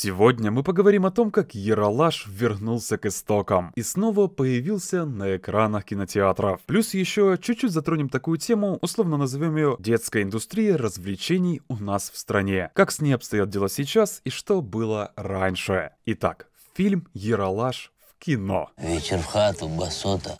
Сегодня мы поговорим о том, как Ералаш вернулся к истокам и снова появился на экранах кинотеатров. Плюс еще чуть-чуть затронем такую тему, условно назовем ее «Детская индустрия развлечений у нас в стране». Как с ней обстоят дела сейчас и что было раньше. Итак, фильм «Ералаш» в кино. Вечер в хату, басота.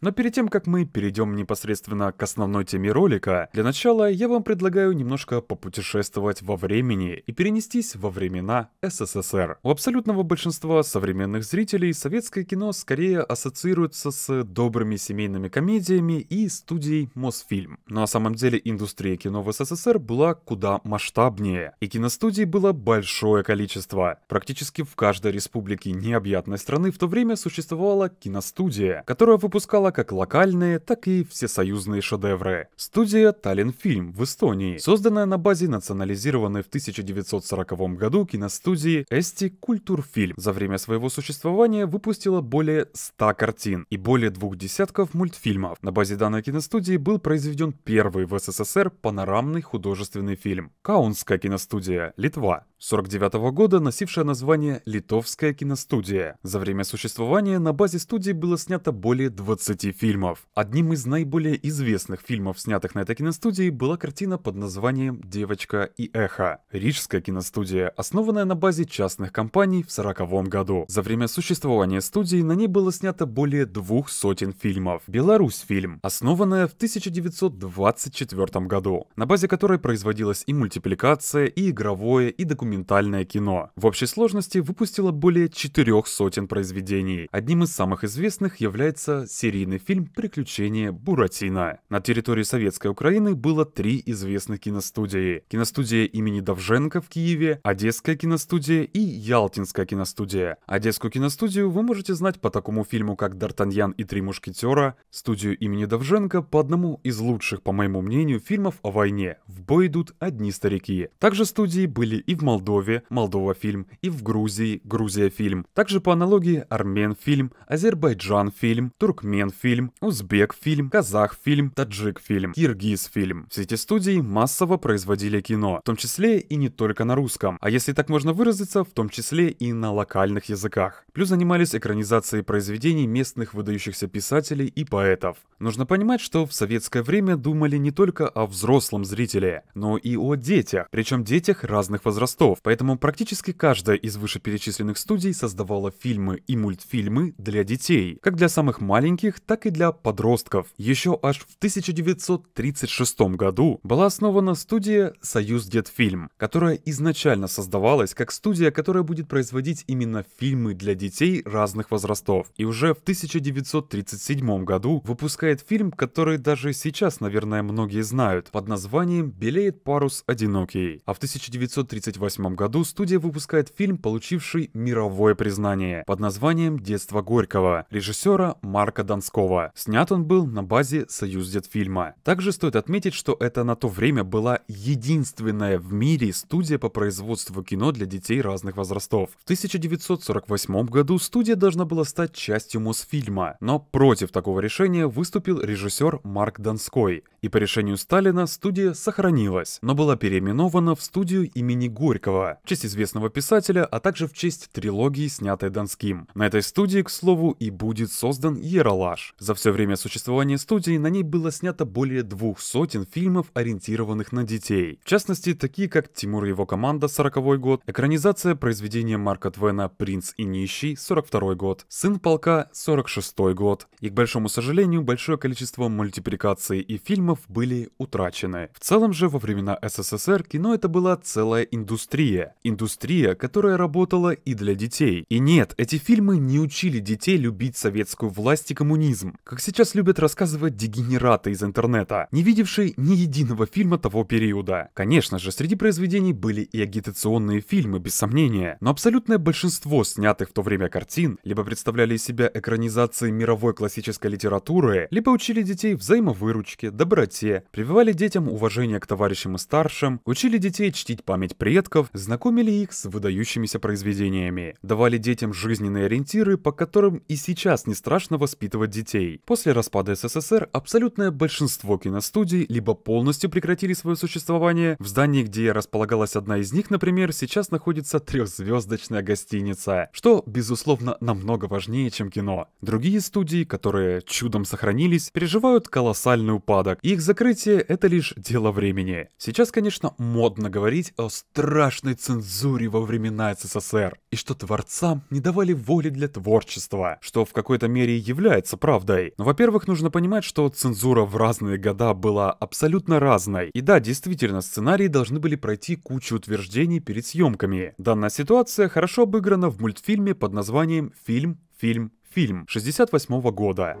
Но перед тем, как мы перейдем непосредственно к основной теме ролика, для начала я вам предлагаю немножко попутешествовать во времени и перенестись во времена СССР. У абсолютного большинства современных зрителей советское кино скорее ассоциируется с добрыми семейными комедиями и студией Мосфильм. Но ну, а на самом деле индустрия кино в СССР была куда масштабнее, и киностудий было большое количество. Практически в каждой республике необъятной страны в то время существовала киностудия, которая выпускала выпускала как локальные, так и всесоюзные шедевры. Студия Таллинфильм в Эстонии, созданная на базе национализированной в 1940 году киностудии Эсти Культурфильм, за время своего существования выпустила более 100 картин и более двух десятков мультфильмов. На базе данной киностудии был произведен первый в СССР панорамный художественный фильм. Каунская киностудия, Литва. 1949 года, носившая название «Литовская киностудия». За время существования на базе студии было снято более 20 20 фильмов. Одним из наиболее известных фильмов, снятых на этой киностудии, была картина под названием «Девочка и эхо». Рижская киностудия, основанная на базе частных компаний в 40-м году. За время существования студии на ней было снято более двух сотен фильмов. «Беларусь» фильм, основанная в 1924 году, на базе которой производилась и мультипликация, и игровое, и документальное кино. В общей сложности выпустила более четырех сотен произведений. Одним из самых известных является серийный многосерийный фильм «Приключения Буратино». На территории Советской Украины было три известных киностудии. Киностудия имени Довженко в Киеве, Одесская киностудия и Ялтинская киностудия. Одесскую киностудию вы можете знать по такому фильму, как «Д'Артаньян и три мушкетера», студию имени Довженко по одному из лучших, по моему мнению, фильмов о войне «В бой идут одни старики». Также студии были и в Молдове «Молдова фильм», и в Грузии «Грузия фильм». Также по аналогии Армен фильм, азербайджан фильм, туркмен фильм, узбек фильм, казах фильм, таджик фильм, киргиз фильм. Все эти студии массово производили кино, в том числе и не только на русском, а если так можно выразиться, в том числе и на локальных языках. Плюс занимались экранизацией произведений местных выдающихся писателей и поэтов. Нужно понимать, что в советское время думали не только о взрослом зрителе, но и о детях, причем детях разных возрастов, поэтому практически каждая из вышеперечисленных студий создавала фильмы и мультфильмы для детей, как для самых маленьких, так и для подростков. Еще аж в 1936 году была основана студия «Союз Детфильм», которая изначально создавалась как студия, которая будет производить именно фильмы для детей разных возрастов. И уже в 1937 году выпускает фильм, который даже сейчас, наверное, многие знают, под названием «Белеет парус одинокий». А в 1938 году студия выпускает фильм, получивший мировое признание под названием «Детство Горького» режиссера Марка Донского. Московского. Снят он был на базе Союздетфильма. Также стоит отметить, что это на то время была единственная в мире студия по производству кино для детей разных возрастов. В 1948 году студия должна была стать частью Мосфильма, но против такого решения выступил режиссер Марк Донской. И по решению Сталина студия сохранилась, но была переименована в студию имени Горького, в честь известного писателя, а также в честь трилогии, снятой Донским. На этой студии, к слову, и будет создан Ералаш. За все время существования студии на ней было снято более двух сотен фильмов, ориентированных на детей. В частности, такие как «Тимур и его команда» 40 год, экранизация произведения Марка Твена «Принц и нищий» 42 год, «Сын полка» 46 год. И, к большому сожалению, большое количество мультипликаций и фильмов были утрачены. В целом же, во времена СССР кино это была целая индустрия. Индустрия, которая работала и для детей. И нет, эти фильмы не учили детей любить советскую власть и коммунизм, феминизм, как сейчас любят рассказывать дегенераты из интернета, не видевшие ни единого фильма того периода. Конечно же, среди произведений были и агитационные фильмы, без сомнения, но абсолютное большинство снятых в то время картин либо представляли из себя экранизации мировой классической литературы, либо учили детей взаимовыручке, доброте, прививали детям уважение к товарищам и старшим, учили детей чтить память предков, знакомили их с выдающимися произведениями, давали детям жизненные ориентиры, по которым и сейчас не страшно воспитывать детей. После распада СССР абсолютное большинство киностудий либо полностью прекратили свое существование, в здании, где располагалась одна из них, например, сейчас находится трехзвездочная гостиница, что, безусловно, намного важнее, чем кино. Другие студии, которые чудом сохранились, переживают колоссальный упадок, и их закрытие — это лишь дело времени. Сейчас, конечно, модно говорить о страшной цензуре во времена СССР, и что творцам не давали воли для творчества, что в какой-то мере является правдой. Во-первых, нужно понимать, что цензура в разные года была абсолютно разной. И да, действительно, сценарии должны были пройти кучу утверждений перед съемками. Данная ситуация хорошо обыграна в мультфильме под названием «Фильм, фильм, фильм» 68 -го года.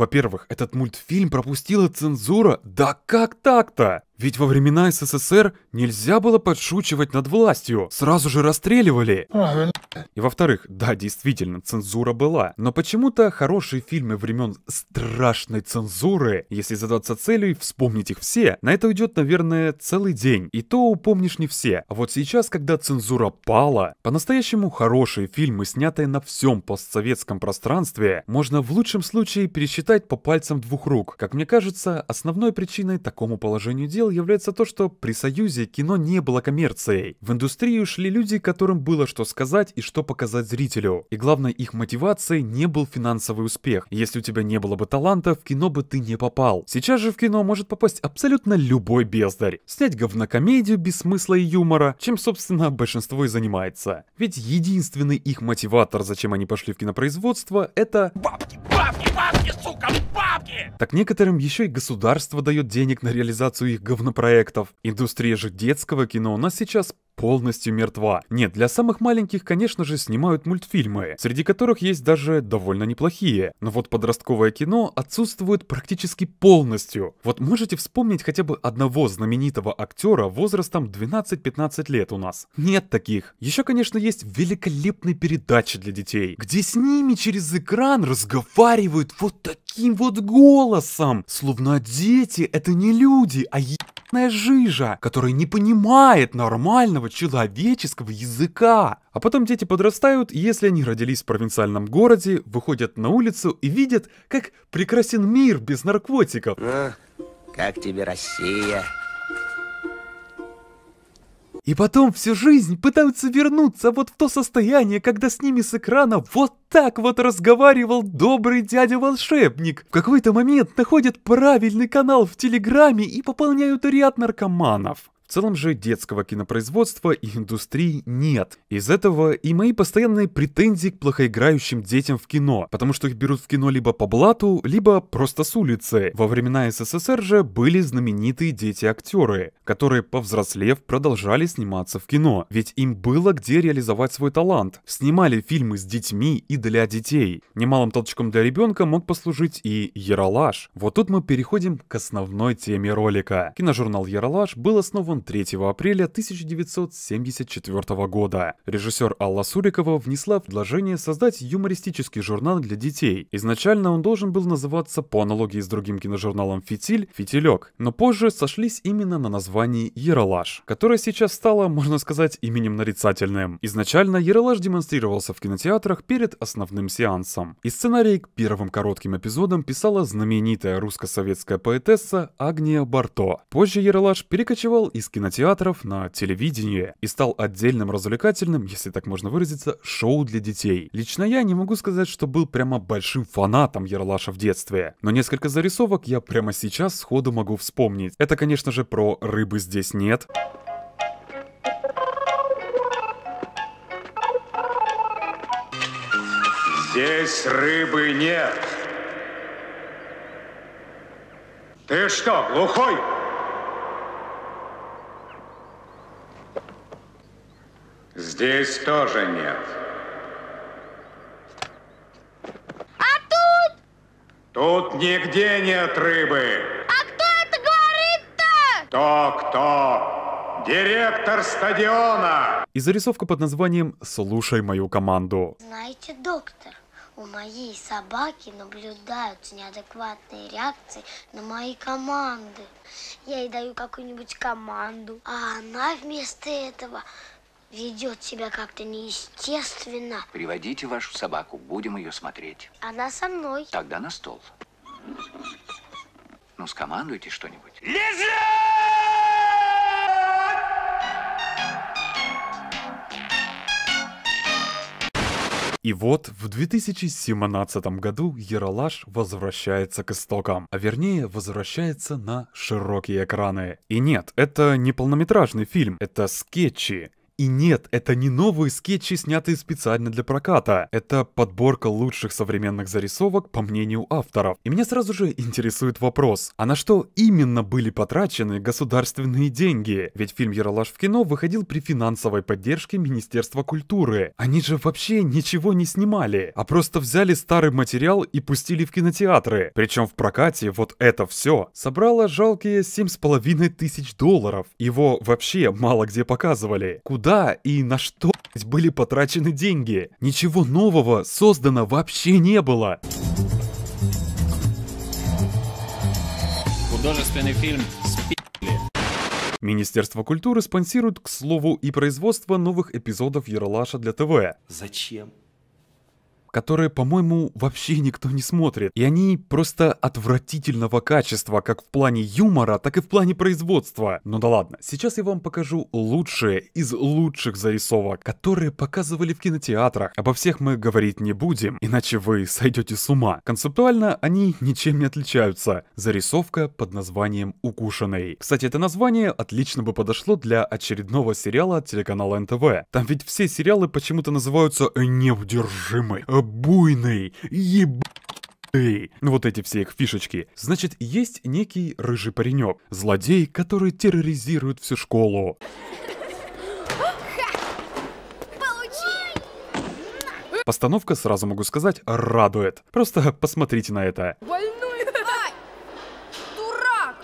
Во-первых, этот мультфильм пропустила цензура? Да как так-то? Ведь во времена СССР нельзя было подшучивать над властью, сразу же расстреливали. И во-вторых, да, действительно, цензура была, но почему-то хорошие фильмы времен страшной цензуры, если задаться целью и вспомнить их все, на это уйдет, наверное, целый день, и то упомнишь не все. А вот сейчас, когда цензура пала, по-настоящему хорошие фильмы, снятые на всем постсоветском пространстве, можно в лучшем случае пересчитать по пальцам двух рук. Как мне кажется, основной причиной такому положению дел дел является то, что при Союзе кино не было коммерцией. В индустрию шли люди, которым было что сказать и что показать зрителю. И главной их мотивацией не был финансовый успех. Если у тебя не было бы таланта, в кино бы ты не попал. Сейчас же в кино может попасть абсолютно любой бездарь. Снять говнокомедию без смысла и юмора, чем, собственно, большинство и занимается. Ведь единственный их мотиватор, зачем они пошли в кинопроизводство, это... Бабки, бабки, бабки, сука, бабки! деньги! Так некоторым еще и государство дает денег на реализацию их говнопроектов. Индустрия же детского кино у нас сейчас полностью мертва. Нет, для самых маленьких, конечно же, снимают мультфильмы, среди которых есть даже довольно неплохие. Но вот подростковое кино отсутствует практически полностью. Вот можете вспомнить хотя бы одного знаменитого актера возрастом 12-15 лет у нас. Нет таких. Еще, конечно, есть великолепные передачи для детей, где с ними через экран разговаривают вот таким вот голосом, словно дети — это не люди, а непонятная жижа, которая не понимает нормального человеческого языка. А потом дети подрастают, если они родились в провинциальном городе, выходят на улицу и видят, как прекрасен мир без наркотиков. Ну, как тебе Россия? И потом всю жизнь пытаются вернуться вот в то состояние, когда с ними с экрана вот так вот разговаривал добрый дядя-волшебник. В какой-то момент находят правильный канал в Телеграме и пополняют ряд наркоманов. В целом же детского кинопроизводства и индустрии нет. Из этого и мои постоянные претензии к плохоиграющим детям в кино, потому что их берут в кино либо по блату, либо просто с улицы. Во времена СССР же были знаменитые дети-актеры, которые, повзрослев, продолжали сниматься в кино, ведь им было где реализовать свой талант. Снимали фильмы с детьми и для детей. Немалым толчком для ребенка мог послужить и «Яралаш». Вот тут мы переходим к основной теме ролика. Киножурнал «Яралаш» был основан 3 апреля 1974 года. Режиссер Алла Сурикова внесла предложение создать юмористический журнал для детей. Изначально он должен был называться по аналогии с другим киножурналом «Фитиль» «Фитилек», но позже сошлись именно на названии «Ералаш», которое сейчас стало, можно сказать, именем нарицательным. Изначально «Ералаш» демонстрировался в кинотеатрах перед основным сеансом. И сценарий к первым коротким эпизодам писала знаменитая русско-советская поэтесса Агния Барто. Позже «Ералаш» перекочевал из кинотеатров, на телевидении и стал отдельным развлекательным, если так можно выразиться, шоу для детей. Лично я не могу сказать, что был прямо большим фанатом Ералаша в детстве, но несколько зарисовок я прямо сейчас сходу могу вспомнить. Это, конечно же, про «Рыбы здесь нет». Здесь рыбы нет. Ты что, глухой? Здесь тоже нет. А тут? Тут нигде нет рыбы. А кто это говорит-то? То, кто? Директор стадиона. И зарисовка под названием «Слушай мою команду». Знаете, доктор, у моей собаки наблюдаются неадекватные реакции на мои команды. Я ей даю какую-нибудь команду, а она вместо этого ведет себя как-то неестественно. Приводите вашу собаку, будем ее смотреть. Она со мной. Тогда на стол. Ну, скомандуйте что-нибудь. Лежать! И вот в 2017 году Ералаш возвращается к истокам, а вернее возвращается на широкие экраны. И нет, это не полнометражный фильм, это скетчи, и нет, это не новые скетчи, снятые специально для проката. Это подборка лучших современных зарисовок, по мнению авторов. И меня сразу же интересует вопрос, а на что именно были потрачены государственные деньги? Ведь фильм «Яралаш в кино» выходил при финансовой поддержке Министерства культуры. Они же вообще ничего не снимали, а просто взяли старый материал и пустили в кинотеатры. Причем в прокате вот это все собрало жалкие 7,5 тысяч долларов. Его вообще мало где показывали. Куда куда и на что были потрачены деньги. Ничего нового создано вообще не было. Художественный фильм Министерство культуры спонсирует, к слову, и производство новых эпизодов Ералаша для ТВ. Зачем? которые, по-моему, вообще никто не смотрит. И они просто отвратительного качества, как в плане юмора, так и в плане производства. Ну да ладно, сейчас я вам покажу лучшие из лучших зарисовок, которые показывали в кинотеатрах. Обо всех мы говорить не будем, иначе вы сойдете с ума. Концептуально они ничем не отличаются. Зарисовка под названием «Укушенный». Кстати, это название отлично бы подошло для очередного сериала от телеканала НТВ. Там ведь все сериалы почему-то называются «Неудержимый» буйный, еб... Эй, ну вот эти все их фишечки. Значит, есть некий рыжий паренек, злодей, который терроризирует всю школу. Постановка, сразу могу сказать, радует. Просто посмотрите на это. Больной! Ай! Дурак!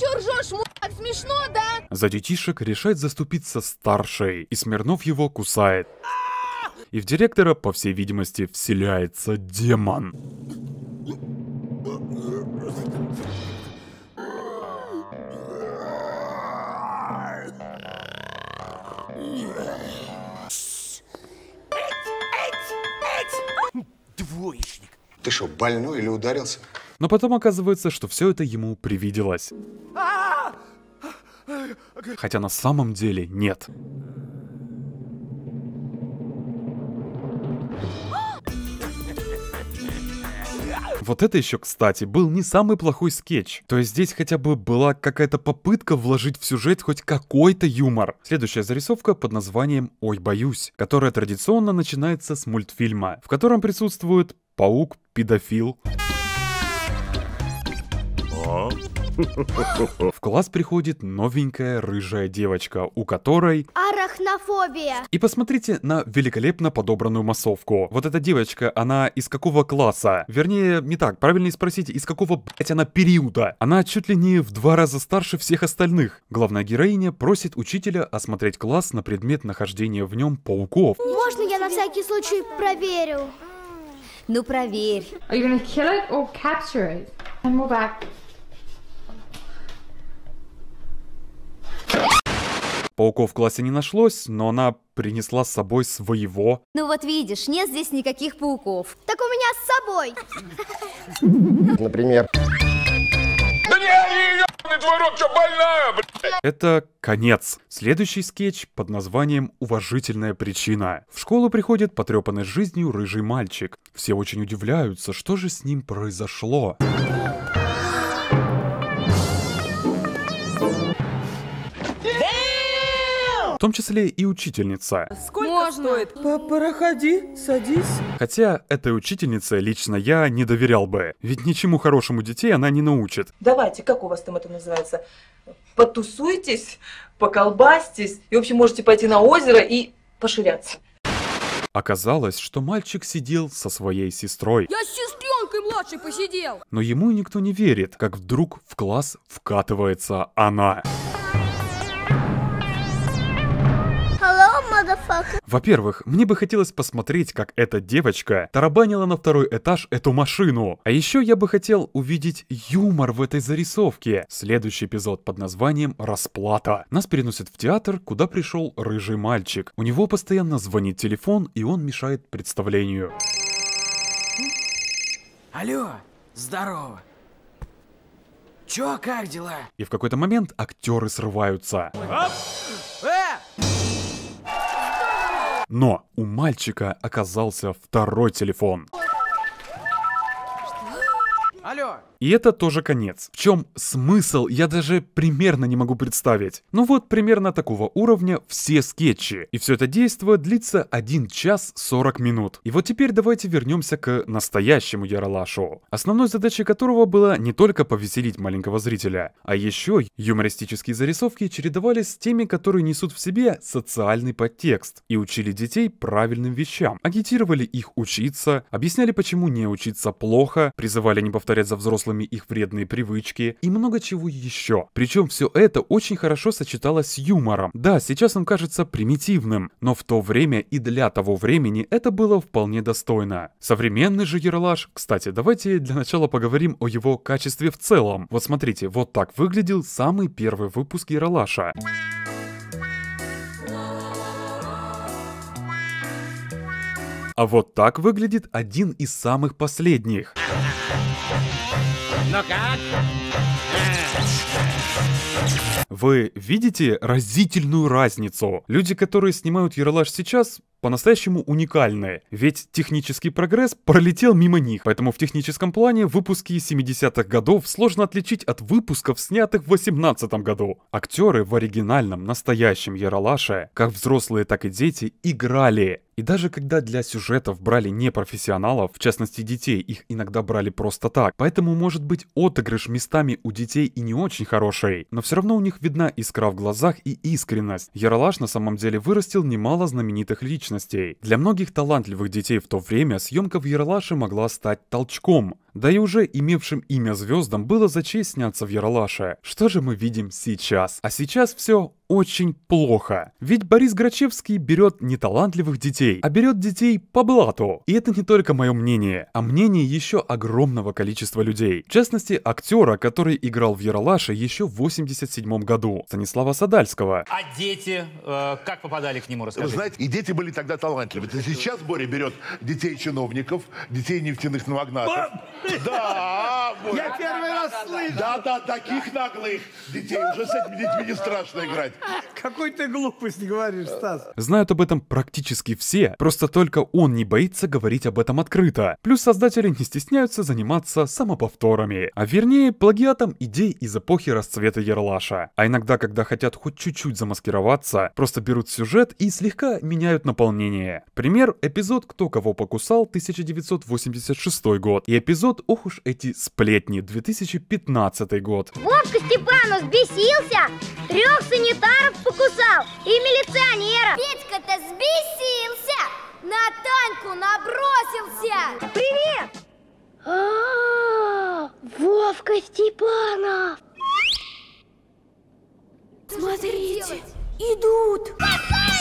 Чё ржёшь, мудак? Смешно, да? За детишек решает заступиться старший, и Смирнов его кусает. А! и в директора, по всей видимости, вселяется демон. Двоечник. Ты что, больной или ударился? Но потом оказывается, что все это ему привиделось. А! Хотя на самом деле нет. Вот это еще, кстати, был не самый плохой скетч. То есть здесь хотя бы была какая-то попытка вложить в сюжет хоть какой-то юмор. Следующая зарисовка под названием «Ой, боюсь», которая традиционно начинается с мультфильма, в котором присутствует паук-педофил. А? В класс приходит новенькая рыжая девочка, у которой... Арахнофобия! И посмотрите на великолепно подобранную массовку. Вот эта девочка, она из какого класса? Вернее, не так, правильно спросить, из какого, блять, она периода? Она чуть ли не в два раза старше всех остальных. Главная героиня просит учителя осмотреть класс на предмет нахождения в нем пауков. Можно я на всякий случай проверю? Ну проверь. Are you gonna kill it or capture it? And we're back. Пауков в классе не нашлось, но она принесла с собой своего. Ну вот видишь, нет здесь никаких пауков. Так у меня с собой. Например. Это конец. Следующий скетч под названием «Уважительная причина». В школу приходит потрепанный жизнью рыжий мальчик. Все очень удивляются, что же с ним произошло. том числе и учительница. Сколько Можно? стоит? П Проходи, садись. Хотя этой учительнице лично я не доверял бы, ведь ничему хорошему детей она не научит. Давайте, как у вас там это называется? Потусуйтесь, поколбастесь, и в общем можете пойти на озеро и поширяться. Оказалось, что мальчик сидел со своей сестрой. Я с сестренкой младшей посидел! Но ему никто не верит, как вдруг в класс вкатывается она. Во-первых, мне бы хотелось посмотреть, как эта девочка тарабанила на второй этаж эту машину. А еще я бы хотел увидеть юмор в этой зарисовке. Следующий эпизод под названием «Расплата». Нас переносят в театр, куда пришел рыжий мальчик. У него постоянно звонит телефон, и он мешает представлению. Алло, здорово. Чё, как дела? И в какой-то момент актеры срываются. Оп! Но у мальчика оказался второй телефон. Алло! И это тоже конец. В чем смысл, я даже примерно не могу представить. Ну вот, примерно такого уровня все скетчи. И все это действие длится 1 час 40 минут. И вот теперь давайте вернемся к настоящему Яралашу. Основной задачей которого было не только повеселить маленького зрителя, а еще юмористические зарисовки чередовались с теми, которые несут в себе социальный подтекст и учили детей правильным вещам. Агитировали их учиться, объясняли, почему не учиться плохо, призывали не повторять замечает за взрослыми их вредные привычки и много чего еще. Причем все это очень хорошо сочеталось с юмором. Да, сейчас он кажется примитивным, но в то время и для того времени это было вполне достойно. Современный же Ералаш, кстати, давайте для начала поговорим о его качестве в целом. Вот смотрите, вот так выглядел самый первый выпуск Ералаша. А вот так выглядит один из самых последних. Ну как? Вы видите разительную разницу? Люди, которые снимают «Ералаш» сейчас, по-настоящему уникальное, ведь технический прогресс пролетел мимо них, поэтому в техническом плане выпуски 70-х годов сложно отличить от выпусков, снятых в 18 году. Актеры в оригинальном, настоящем Яралаше, как взрослые, так и дети, играли. И даже когда для сюжетов брали непрофессионалов, в частности детей, их иногда брали просто так, поэтому может быть отыгрыш местами у детей и не очень хороший, но все равно у них видна искра в глазах и искренность. Яралаш на самом деле вырастил немало знаменитых личностей, возможностей. Для многих талантливых детей в то время съемка в Ералаше могла стать толчком, да и уже имевшим имя звездам было за честь сняться в Яралаше. Что же мы видим сейчас? А сейчас все очень плохо. Ведь Борис Грачевский берет не талантливых детей, а берет детей по блату. И это не только мое мнение, а мнение еще огромного количества людей. В частности, актера, который играл в Яралаше еще в 87 году, Станислава Садальского. А дети, э, как попадали к нему, расскажите? Знаете, и дети были тогда талантливы. Сейчас Боря берет детей чиновников, детей нефтяных магнатов. Да, Я первый раз слышу. Да, да, таких наглых детей уже с этими детьми не страшно играть. Какой ты глупость говоришь, Стас. Знают об этом практически все, просто только он не боится говорить об этом открыто. Плюс создатели не стесняются заниматься самоповторами, а вернее плагиатом идей из эпохи расцвета Ярлаша. А иногда, когда хотят хоть чуть-чуть замаскироваться, просто берут сюжет и слегка меняют наполнение. Пример — эпизод «Кто кого покусал» 1986 год и эпизод вот ох уж эти сплетни, 2015 год. Вовка Степанов сбесился, трех санитаров покусал и милиционера. Петька-то сбесился, на Таньку набросился. Привет! А, Вовка Степанов! Смотрите, идут! Касается!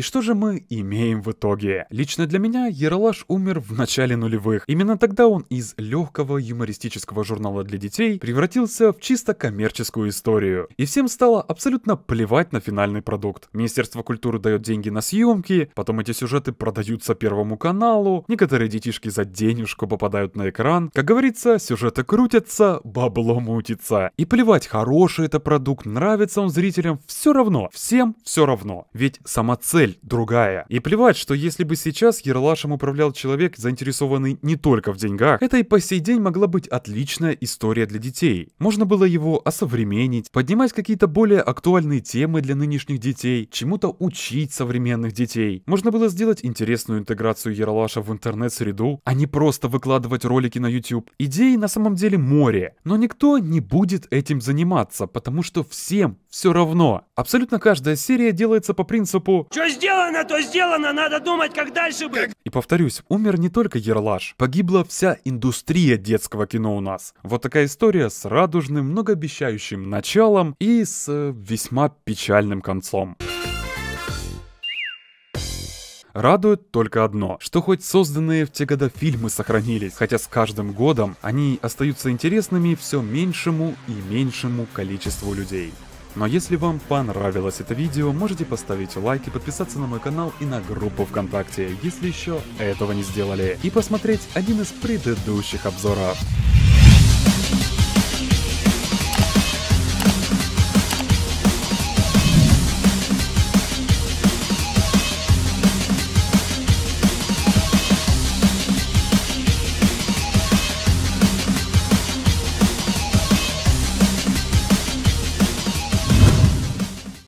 И что же мы имеем в итоге? Лично для меня Ералаш умер в начале нулевых. Именно тогда он из легкого юмористического журнала для детей превратился в чисто коммерческую историю. И всем стало абсолютно плевать на финальный продукт. Министерство культуры дает деньги на съемки, потом эти сюжеты продаются Первому каналу, некоторые детишки за денежку попадают на экран. Как говорится, сюжеты крутятся, бабло мутится. И плевать, хороший это продукт, нравится он зрителям, все равно, всем все равно. Ведь сама цель цель другая. И плевать, что если бы сейчас Ерлашем управлял человек, заинтересованный не только в деньгах, это и по сей день могла быть отличная история для детей. Можно было его осовременить, поднимать какие-то более актуальные темы для нынешних детей, чему-то учить современных детей. Можно было сделать интересную интеграцию Ералаша в интернет-среду, а не просто выкладывать ролики на YouTube. Идей на самом деле море, но никто не будет этим заниматься, потому что всем все равно. Абсолютно каждая серия делается по принципу «Чё сделано, то сделано, надо думать, как дальше быть. И повторюсь, умер не только Ерлаш, погибла вся индустрия детского кино у нас. Вот такая история с радужным, многообещающим началом и с э, весьма печальным концом. Радует только одно, что хоть созданные в те года фильмы сохранились, хотя с каждым годом они остаются интересными все меньшему и меньшему количеству людей. Но если вам понравилось это видео, можете поставить лайк и подписаться на мой канал и на группу ВКонтакте, если еще этого не сделали, и посмотреть один из предыдущих обзоров.